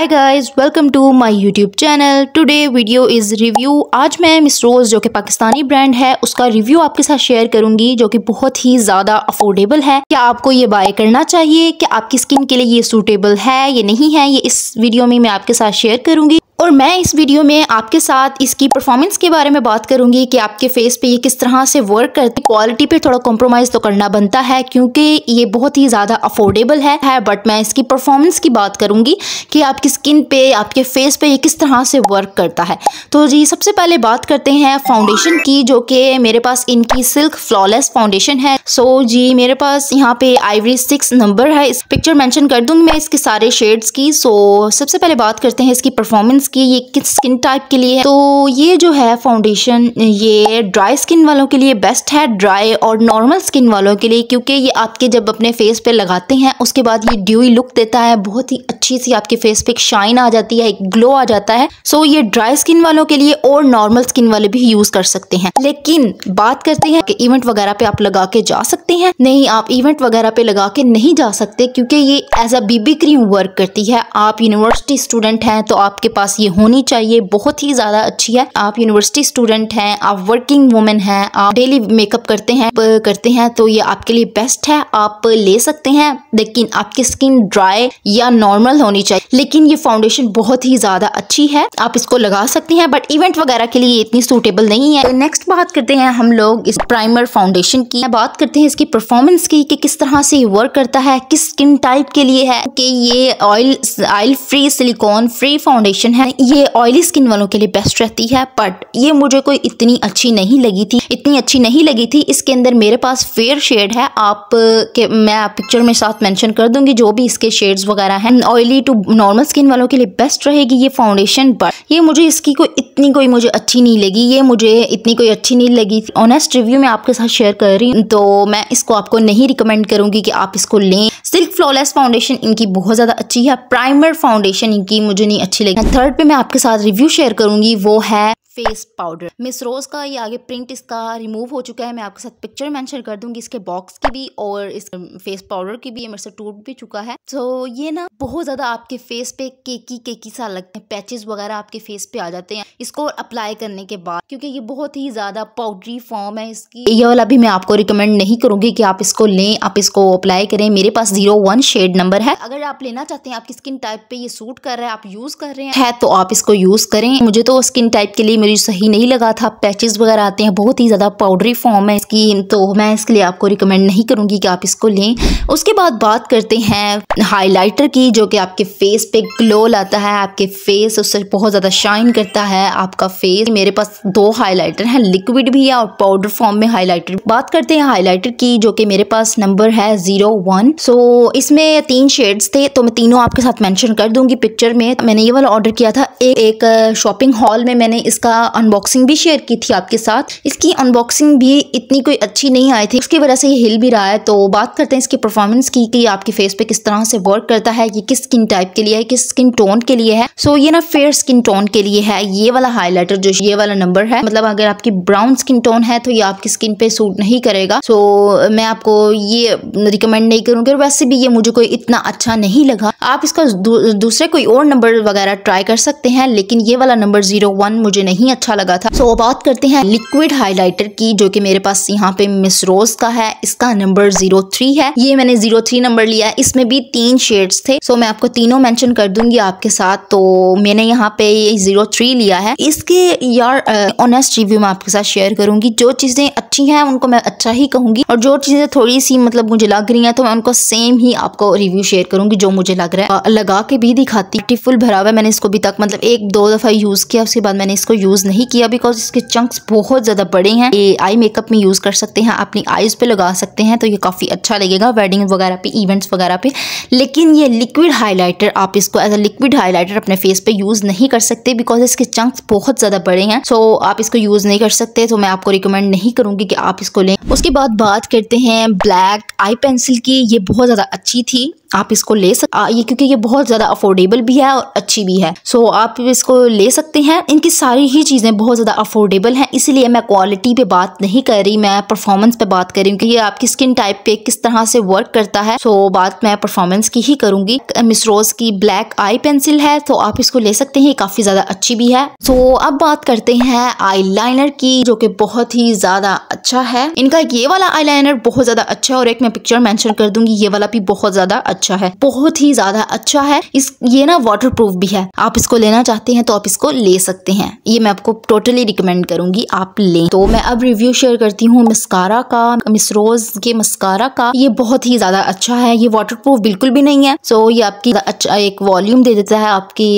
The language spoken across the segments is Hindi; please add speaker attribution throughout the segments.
Speaker 1: hi guys welcome to my YouTube channel today video is review आज मैं मिस रोज जो कि पाकिस्तानी ब्रांड है उसका रिव्यू आपके साथ शेयर करूंगी जो कि बहुत ही ज़्यादा अफोर्डेबल है क्या आपको ये बाय करना चाहिए क्या आपकी स्किन के लिए ये सूटेबल है ये नहीं है ये इस वीडियो में मैं आपके साथ शेयर करूंगी और मैं इस वीडियो में आपके साथ इसकी परफॉर्मेंस के बारे में बात करूंगी कि आपके फेस पे ये किस तरह से वर्क करती क्वालिटी पे थोड़ा कॉम्प्रोमाइज़ तो करना बनता है क्योंकि ये बहुत ही ज़्यादा अफोर्डेबल है, है बट मैं इसकी परफॉर्मेंस की बात करूंगी कि आपकी स्किन पे आपके फेस पे ये किस तरह से वर्क करता है तो जी सबसे पहले बात करते हैं फाउंडेशन की जो कि मेरे पास इनकी सिल्क फ्लॉलेस फाउंडेशन है सो जी मेरे पास यहाँ पे आईवरी सिक्स नंबर है इस पिक्चर मैंशन कर दूंगी मैं इसके सारे शेड्स की सो सबसे पहले बात करते हैं इसकी परफॉर्मेंस इसकी ये किस स्किन टाइप के लिए है तो ये जो है फाउंडेशन ये ड्राई स्किन वालों के लिए बेस्ट है ड्राई और नॉर्मल स्किन वालों के लिए क्योंकि ये आपके जब अपने फेस पे लगाते हैं उसके बाद ये ड्यूई लुक देता है बहुत ही अच्छी सी आपके फेस पे एक शाइन आ जाती है एक ग्लो आ जाता है सो ये ड्राई स्किन वालों के लिए और नॉर्मल स्किन वाले भी यूज कर सकते हैं लेकिन बात करते हैं कि इवेंट वगैरह पे आप लगा के जा सकते हैं नहीं आप इवेंट वगैरह पे लगा के नहीं जा सकते क्योंकि ये as a BB cream work करती है आप यूनिवर्सिटी स्टूडेंट हैं तो आपके पास ये होनी चाहिए बहुत ही ज़्यादा अच्छी है आप यूनिवर्सिटी स्टूडेंट हैं आप वर्किंग वुमेन हैं आप डेली मेकअप करते हैं करते हैं तो ये आपके लिए बेस्ट है आप ले सकते हैं लेकिन आपकी स्किन ड्राई या नॉर्मल होनी चाहिए लेकिन ये फाउंडेशन बहुत ही ज़्यादा अच्छी है आप इसको लगा सकते हैं बट इवेंट वगैरह के लिए इतनी सूटेबल नहीं है नेक्स्ट तो बात करते हैं हम लोग इस प्राइमर फाउंडेशन की बात करते हैं इसकी परफॉर्मेंस की कि किस तरह से ये वर्क करता है किस स्किन टाइप के लिए है कि ये oil oil free silicone free foundation है है ये ऑयली स्किन वालों के लिए बेस्ट रहती है बट ये मुझे कोई इतनी अच्छी नहीं लगी थी इतनी अच्छी नहीं लगी थी इसके अंदर मेरे पास फेयर शेड है आप के मैं पिक्चर में साथ मेंशन कर दूंगी जो भी इसके शेड्स वगैरह हैं ऑयली टू नॉर्मल स्किन वालों के लिए बेस्ट रहेगी ये फाउंडेशन बट ये मुझे इसकी कोई इतनी कोई मुझे अच्छी नहीं लगी ये मुझे इतनी कोई अच्छी नहीं लगी थी ऑनेस्ट रिव्यू मैं आपके साथ शेयर कर रही हूँ तो मैं इसको आपको नहीं रिकमेंड करूंगी कि आप इसको लें सिल्क फ्लॉलेस फाउंडेशन इनकी बहुत ज़्यादा अच्छी है प्राइमर फाउंडेशन इनकी मुझे नहीं अच्छी लगी थर्ड पे मैं आपके साथ रिव्यू शेयर करूंगी वो है फेस पाउडर मिस रोज़ का ये आगे प्रिंट इसका रिमूव हो चुका है मैं आपके साथ पिक्चर मेंशन कर दूंगी इसके बॉक्स की भी और इस फेस um, पाउडर की भी ये मेरे से टूट भी चुका है तो ये ना बहुत ज़्यादा आपके फेस पे केकी केकी सा लगते हैं पैचेस वगैरह आपके फेस पे आ जाते हैं इसको अप्लाई करने के बाद क्योंकि ये बहुत ही ज़्यादा पाउडरी फॉर्म है इसकी ये वाला भी मैं आपको रिकमेंड नहीं करूंगी की आप इसको ले आप इसको अप्लाई करें मेरे पास जीरो वन शेड नंबर है अगर आप लेना चाहते हैं आपकी स्किन टाइप पे ये सूट कर रहा है आप यूज़ कर रहे हैं तो आप इसको यूज़ करें मुझे तो स्किन टाइप के लिए मेरी सही नहीं लगा था पैचेस वगैरह आते हैं बहुत ही ज़्यादा पाउडरी फॉर्म है इसकी तो मैं इसके लिए आपको रिकमेंड नहीं करूंगी कि आप इसको लें उसके बाद बात करते हैं हाईलाइटर की जो कि आपके फेस पे ग्लो लाता है आपके फेस उससे बहुत ज़्यादा शाइन करता है आपका फेस मेरे पास दो हाईलाइटर है लिक्विड भी है और पाउडर फॉर्म में हाईलाइटर बात करते हैं हाईलाइटर की जो कि मेरे पास नंबर है ज़ीरो वन सो इसमें तीन शेड्स थे तो मैं तीनों आपके साथ मैंशन कर दूंगी पिक्चर में मैंने ये वाला ऑर्डर किया किया था एक एक शॉपिंग हॉल में मैंने इसका अनबॉक्सिंग भी शेयर की थी आपके साथ इसकी अनबॉक्सिंग भी इतनी कोई अच्छी नहीं आई थी उसकी वजह से ये हिल भी रहा है तो बात करते हैं इसकी परफॉर्मेंस की कि आपके फेस पे किस तरह से वर्क करता है ये किस स्किन टाइप के लिए है किस स्किन टोन के लिए है सो ये ना फेयर स्किन टोन के लिए है ये वाला हाईलाइटर जो ये वाला नंबर है मतलब अगर आपकी ब्राउन स्किन टोन है तो ये आपकी स्किन पे सूट नहीं करेगा सो मैं आपको ये रिकमेंड नहीं करूँगी और वैसे भी ये मुझे कोई इतना अच्छा नहीं लगा आप इसका दूसरे कोई और नंबर वगैरह ट्राई कर सकते हैं लेकिन ये वाला नंबर जीरो वन मुझे नहीं अच्छा लगा था सो so, बात करते हैं लिक्विड हाइलाइटर की जो कि मेरे पास यहाँ पे मिस रोज का है इसका नंबर जीरो थ्री है ये मैंने जीरो थ्री नंबर लिया इसमें भी तीन शेड्स थे सो so, मैं आपको तीनों मेंशन कर दूंगी आपके साथ तो मैंने यहाँ पे ये जीरो थ्री लिया है इसके यार ऑनेस्ट रिव्यू मैं आपके साथ शेयर करूंगी जो चीजें अच्छी हैं उनको मैं अच्छा ही कहूंगी और जो चीजें थोड़ी सी मतलब मुझे लग रही है तो मैं उनको सेम ही आपको रिव्यू शेयर करूंगी जो मुझे लग रहा है लगा के भी दिखाती फुल भरा हुआ मैंने इसको भी तक मतलब एक दो दफ़ा यूज़ किया उसके बाद मैंने इसको यूज़ नहीं किया बिकॉज इसके चंक्स बहुत ज़्यादा बड़े हैं ये आई मेकअप में यूज़ कर सकते हैं अपनी आईज़ पे लगा सकते हैं तो ये काफ़ी अच्छा लगेगा वेडिंग वगैरह पे इवेंट्स वगैरह पे लेकिन ये लिक्विड हाईलाइटर आप इसको एज अ लिक्विड हाईलाइटर अपने फेस पे यूज़ नहीं कर सकते बिकॉज इसके चंक्स बहुत ज़्यादा बड़े हैं सो आप इसको यूज़ नहीं कर सकते तो मैं आपको रिकमेंड नहीं करूंगी कि आप इसको लें उसके बाद बात करते हैं ब्लैक आई पेंसिल की ये बहुत ज़्यादा अच्छी थी आप इसको ले सकते ये क्योंकि ये बहुत ज़्यादा अफोर्डेबल भी है और अच्छी भी है सो तो आप इसको ले सकते हैं इनकी सारी ही चीज़ें बहुत ज़्यादा अफोर्डेबल हैं इसीलिए मैं क्वालिटी पे बात नहीं कर रही मैं परफॉर्मेंस पे बात कर रही हूँ कि ये आपकी स्किन टाइप पे किस तरह से वर्क करता है तो बात मैं परफॉर्मेंस की ही करूँगी मिसरोज की ब्लैक आई पेंसिल है तो आप इसको ले सकते हैं काफ़ी ज़्यादा अच्छी भी है तो अब बात करते हैं आई की जो कि बहुत ही ज़्यादा अच्छा है इनका ये वाला आई बहुत ज़्यादा अच्छा है और एक मैं पिक्चर मैंशन कर दूंगी ये वाला भी बहुत ज़्यादा अच्छा है बहुत ही ज़्यादा अच्छा है इस ये ना वाटर भी है आप इसको लेना चाहते हैं तो आप इसको ले सकते हैं ये मैं आपको टोटली रिकमेंड करूंगी आप लें तो मैं अब रिव्यू शेयर करती हूँ मस्कारा का मिस रोज के मस्कारा का ये बहुत ही ज्यादा अच्छा है ये वाटर प्रूफ बिल्कुल भी नहीं है सो ये आपकी अच्छा एक वॉल्यूम दे देता है आपकी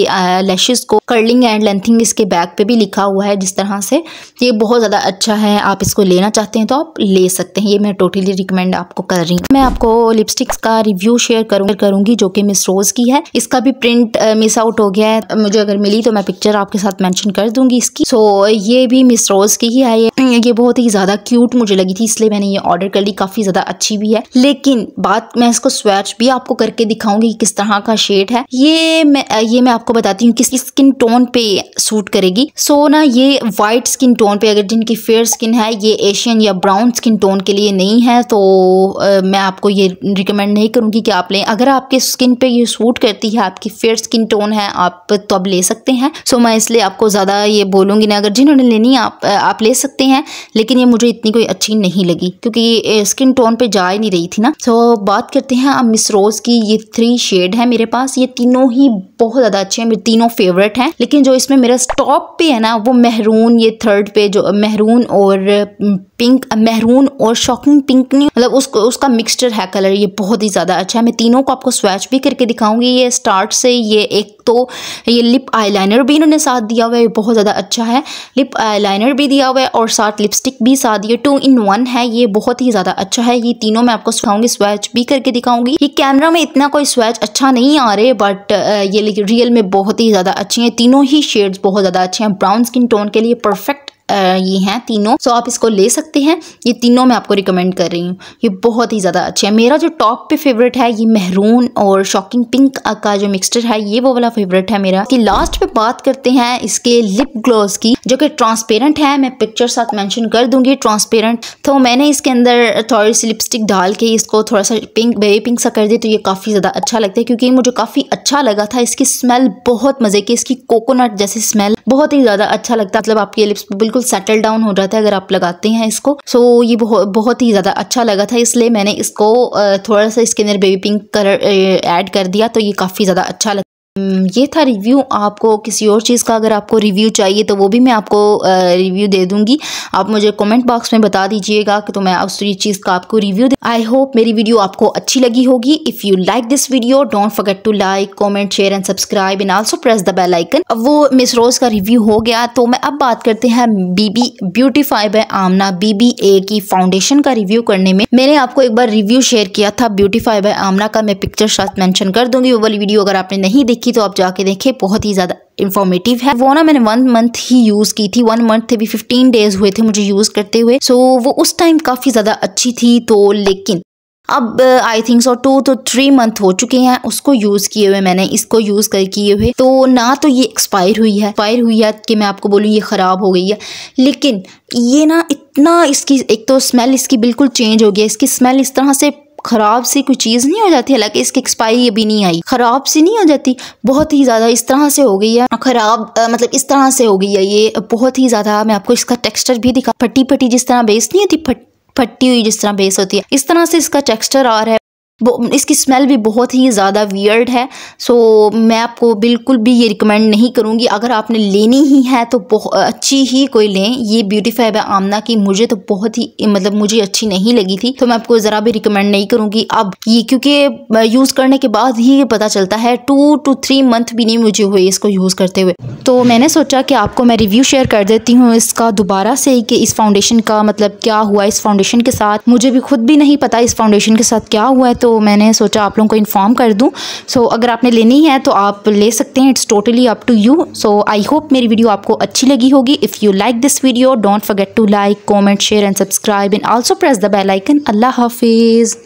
Speaker 1: लैशेज को कर्लिंग एंड लेंथिंग इसके बैक पे भी लिखा हुआ है जिस तरह से ये बहुत ज़्यादा अच्छा है आप इसको लेना चाहते हैं तो आप ले सकते हैं ये मैं टोटली रिकमेंड आपको कर रही हूँ मैं आपको लिपस्टिक्स का रिव्यू शेयर करूंगी जो कि मिस रोज की है इसका भी प्रिंट मिस आउट हो गया है मुझे अगर मिली तो मैं पिक्चर आपके साथ मैंशन कर दूंगी इसकी सो ये भी मिस रोज़ की ही है ये बहुत ही ज़्यादा क्यूट मुझे लगी थी इसलिए मैंने ये ऑर्डर कर ली काफ़ी ज़्यादा अच्छी भी है लेकिन बात मैं इसको स्वैच भी आपको करके दिखाऊंगी किस तरह का शेड है ये मैं ये मैं आपको बताती हूँ किस स्किन टोन पे सूट करेगी सो so, ना ये व्हाइट स्किन टोन पे अगर जिनकी फेयर स्किन है ये एशियन या ब्राउन स्किन टोन के लिए नहीं है तो आ, मैं आपको ये रिकमेंड नहीं करूंगी कि आप लें अगर आपके स्किन पे ये सूट करती है आपकी फेयर स्किन टोन है आप तो तो आप ले सकते हैं सो मैं इसलिए आपको ज़्यादा ये बोलूँगी ना अगर जिन्होंने लेनी आप आप ले सकते हैं लेकिन ये मुझे इतनी कोई अच्छी नहीं लगी क्योंकि स्किन टोन पर जा ही नहीं रही थी ना सो बात करते हैं आप मिस रोज़ की ये थ्री शेड है मेरे पास ये तीनों ही बहुत ज़्यादा अच्छे हैं मेरे तीनों फेवरेट हैं लेकिन जो इसमें मेरा टॉप पे है ना वो महरून ये थर्ड पे जो महरून और पिंक महरून और शॉकिंग पिंक नहीं मतलब उसको उसका मिक्सचर है कलर ये बहुत ही ज़्यादा अच्छा है मैं तीनों को आपको स्वैच भी करके दिखाऊंगी ये स्टार्ट से ये एक तो ये लिप आईलाइनर भी इन्होंने साथ दिया हुआ है बहुत ज़्यादा अच्छा है लिप आईलाइनर भी दिया हुआ है और साथ लिपस्टिक भी साथ दिया टू इन वन है ये बहुत ही ज़्यादा अच्छा है ये तीनों मैं आपको सिखाऊंगी स्वैच भी करके दिखाऊंगी ये कैमरा में इतना कोई स्वैच अच्छा नहीं आ रहे बट ये रियल में बहुत ही ज़्यादा अच्छी है तीनों ही शेड्स बहुत ज़्यादा अच्छे हैं ब्राउन स्किन टोन के लिए परफेक्ट ये हैं तीनों सो आप इसको ले सकते हैं ये तीनों मैं आपको रिकमेंड कर रही हूँ ये बहुत ही ज़्यादा अच्छे हैं मेरा जो टॉप पे फेवरेट है ये महरून और शॉकिंग पिंक का जो मिक्सचर है ये वो वाला फेवरेट है मेरा कि लास्ट पे बात करते हैं इसके लिप ग्लॉस की जो कि ट्रांसपेरेंट है मैं पिक्चर साथ मैंशन कर दूंगी ट्रांसपेरेंट तो मैंने इसके अंदर थोड़ी सी लिपस्टिक डाल के इसको थोड़ा सा पिंक बेबी पिंक सा कर दी तो ये काफ़ी ज़्यादा अच्छा लगता है क्योंकि मुझे काफ़ी अच्छा लगा था इसकी स्मेल बहुत मज़े की इसकी कोकोनट जैसी स्मेल बहुत ही ज़्यादा अच्छा लगता है मतलब आपके लिप्स बिल्कुल बिल्कुल सेटल डाउन हो जाता है अगर आप लगाते हैं इसको सो so, ये बहुत बहुत ही ज़्यादा अच्छा लगा था इसलिए मैंने इसको थोड़ा सा इसके अंदर बेबी पिंक कलर ऐड कर दिया तो ये काफ़ी ज़्यादा अच्छा लगा हम्म, ये था रिव्यू आपको किसी और चीज़ का अगर आपको रिव्यू चाहिए तो वो भी मैं आपको रिव्यू दे दूँगी आप मुझे कमेंट बॉक्स में बता दीजिएगा कि तो मैं उस चीज़ का आपको रिव्यू दे आई होप मेरी वीडियो आपको अच्छी लगी होगी if you like this video don't forget to like comment share and subscribe and also press the bell icon अब वो मिस रोज़ का रिव्यू हो गया तो मैं अब बात करते हैं बीबी ब्यूटीफाई बाय आमना बीबी ए की फाउंडेशन का रिव्यू करने में मैंने आपको एक बार रिव्यू शेयर किया था ब्यूटीफाई बाय आमना का मैं पिक्चर साथ मैंशन कर दूंगी वो वाली वीडियो अगर आपने नहीं देखी देखी तो आप जाके देखें बहुत ही ज़्यादा इन्फॉर्मेटिव है वो ना मैंने वन मंथ ही यूज़ की थी वन मंथ थे भी फिफ्टीन डेज हुए थे मुझे यूज़ करते हुए सो so, वो उस टाइम काफ़ी ज़्यादा अच्छी थी तो लेकिन अब I think so two to three month हो चुके हैं उसको यूज़ किए हुए मैंने इसको यूज़ कर किए हुए तो ना तो ये एक्सपायर हुई है एक्सपायर हुई है कि मैं आपको बोलूँ ये ख़राब हो गई है लेकिन ये ना इतना इसकी एक तो स्मेल इसकी बिल्कुल चेंज हो गया इसकी स्मेल इस तरह से ख़राब सी कोई चीज़ नहीं हो जाती हालांकि इसकी एक्सपायरी अभी नहीं आई ख़राब सी नहीं हो जाती बहुत ही ज़्यादा इस तरह से हो गई है हाँ, ख़राब मतलब इस तरह से हो गई है ये बहुत ही ज़्यादा मैं आपको इसका टेक्सचर भी दिखा फटी फटी जिस तरह बेस नहीं होती फट फटी हुई जिस तरह बेस होती है इस तरह से इसका टेक्सचर आ रहा है इसकी स्मेल भी बहुत ही ज़्यादा वियर्ड है सो मैं आपको बिल्कुल भी ये रिकमेंड नहीं करूँगी अगर आपने लेनी ही है तो बहुत अच्छी ही कोई लें ये ब्यूटीफाइब है आमना की मुझे तो बहुत ही मतलब मुझे अच्छी नहीं लगी थी तो मैं आपको ज़रा भी रिकमेंड नहीं करूँगी अब ये क्योंकि यूज़ करने के बाद ही पता चलता है टू टू थ्री मंथ भी नहीं मुझे हुए इसको यूज़ करते हुए तो मैंने सोचा कि आपको मैं रिव्यू शेयर कर देती हूँ इसका दोबारा से कि इस फाउंडेशन का मतलब क्या हुआ इस फाउंडेशन के साथ मुझे भी खुद भी नहीं पता इस फाउंडेशन के साथ क्या हुआ है तो तो मैंने सोचा आप लोगों को इन्फॉर्म कर दूँ सो so, अगर आपने लेनी है तो आप ले सकते हैं it's totally up to you so I hope मेरी वीडियो आपको अच्छी लगी होगी if you like this video don't forget to like comment share and subscribe and also press the bell icon Allah हाफिज़